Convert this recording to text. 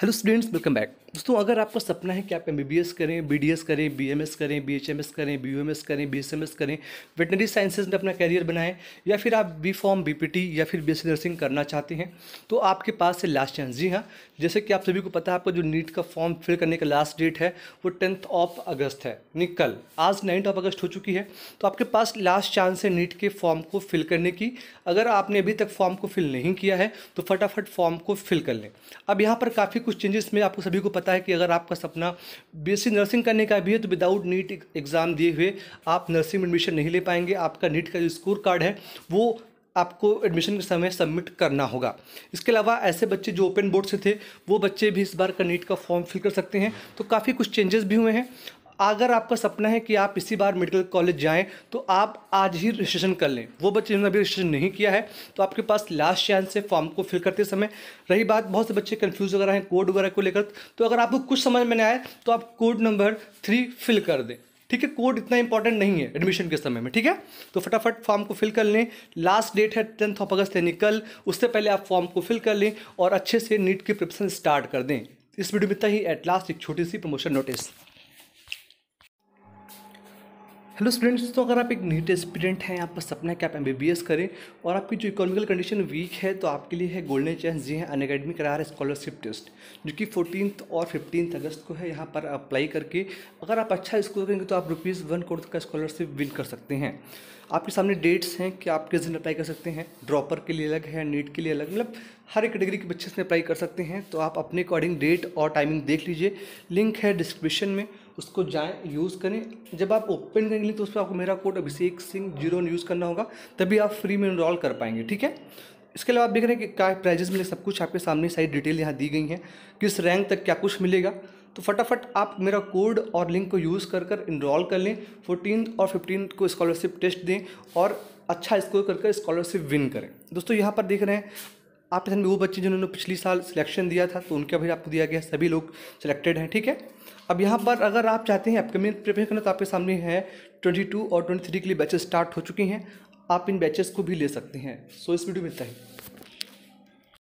hello students welcome back दोस्तों अगर आपका सपना है कि आप एम करें बी करें बी करें बी करें बी करें बी करें वेटनरी साइंसेज में अपना कैरियर बनाएं या फिर आप बी फॉर्म बी या फिर बी नर्सिंग करना चाहते हैं तो आपके पास है लास्ट चांस जी हाँ जैसे कि आप सभी को पता है आपका जो नीट का फॉर्म फिल करने का लास्ट डेट है वो टेंथ ऑफ अगस्त है निकल आज नाइन्थ ऑफ अगस्त हो चुकी है तो आपके पास लास्ट चांस है नीट के फॉर्म को फिल करने की अगर आपने अभी तक फॉर्म को फिल नहीं किया है तो फटाफट फॉर्म को फिल कर लें अब यहाँ पर काफ़ी कुछ चेंजेस में आपको सभी को पता है कि अगर आपका सपना बीएससी नर्सिंग करने का भी है तो विदाउट नीट एग्ज़ाम दिए हुए आप नर्सिंग में एडमिशन नहीं ले पाएंगे आपका नीट का जो स्कोर कार्ड है वो आपको एडमिशन के समय सबमिट करना होगा इसके अलावा ऐसे बच्चे जो ओपन बोर्ड से थे वो बच्चे भी इस बार का नीट का फॉर्म फिल कर सकते हैं तो काफ़ी कुछ चेंजेस भी हुए हैं अगर आपका सपना है कि आप इसी बार मेडिकल कॉलेज जाएं तो आप आज ही रजिस्ट्रेशन कर लें वो बच्चे जिन्होंने अभी रजिस्ट्रेशन नहीं किया है तो आपके पास लास्ट चांस है फॉर्म को फिल करते समय रही बात बहुत से बच्चे कन्फ्यूज वगैरह हैं कोड वगैरह को लेकर तो अगर आपको कुछ समझ में नहीं आए तो आप कोड नंबर थ्री फिल कर दें ठीक है कोड इतना इंपॉर्टेंट नहीं है एडमिशन के समय में ठीक है तो फटाफट फॉर्म को फिल कर लें लास्ट डेट है टेंथ ऑफ अगस्त यानी कल उससे पहले आप फॉर्म को फिल कर लें और अच्छे से नीट की प्रिपरेशन स्टार्ट कर दें इस वीडियो में इतना ही एट लास्ट एक छोटी सी प्रमोशन नोटिस हेलो स्टूडेंट्स तो अगर आप एक नीट स्टूडेंट हैं आपका सपना है कि आप एम करें और आपकी जो इकोनॉमिकल कंडीशन वीक है तो आपके लिए है गोल्डन चांस जी है अन अकेडमी करा रहा स्कॉलरशिप टेस्ट जो कि फोर्टीन और फिफ्टीन अगस्त को है यहाँ पर अप्लाई करके अगर आप अच्छा स्कोर करेंगे तो आप रुपीज़ वन करोड़ का स्कॉलरशिप विन कर सकते हैं आपके सामने डेट्स हैं कि आप किस दिन अप्लाई कर सकते हैं ड्रॉपर के लिए अलग है नीट के लिए अलग मतलब हर एक कैटेगरी के बच्चे इसमें अप्लाई कर सकते हैं तो आप अपने अकॉर्डिंग डेट और टाइमिंग देख लीजिए लिंक है डिस्क्रिप्शन में उसको जाएँ यूज़ करें जब आप ओपन करेंगे तो उस पर आपको मेरा code Abhishek Singh zero use करना होगा तभी आप फ्री में इनरोल कर पाएंगे ठीक है इसके अलावा आप देख रहे हैं कि क्या प्राइजेस मिले सब कुछ आपके सामने सारी डिटेल यहाँ दी गई है किस रैंक तक क्या कुछ मिलेगा तो फटाफट आप मेरा कोड और लिंक को यूज़ कर कर इनरॉल कर लें फोर्टीन और फिफ्टीन को स्कॉलरशिप टेस्ट दें और अच्छा स्कोर कर कर स्कॉलरशिप विन करें दोस्तों यहाँ पर देख रहे हैं आपके सामने वो बच्चे जिन्होंने पिछले साल सिलेक्शन दिया था तो उनका भी आपको दिया गया सभी लोग सिलेक्टेड हैं ठीक है अब यहाँ पर अगर आप चाहते हैं अपकमिंग प्रिपेयर करना तो आपके सामने है ट्वेंटी टू और ट्वेंटी थ्री के लिए बैचेस स्टार्ट हो चुके हैं आप इन बैचेस को भी ले सकते हैं सो इस वीडियो में इतना ही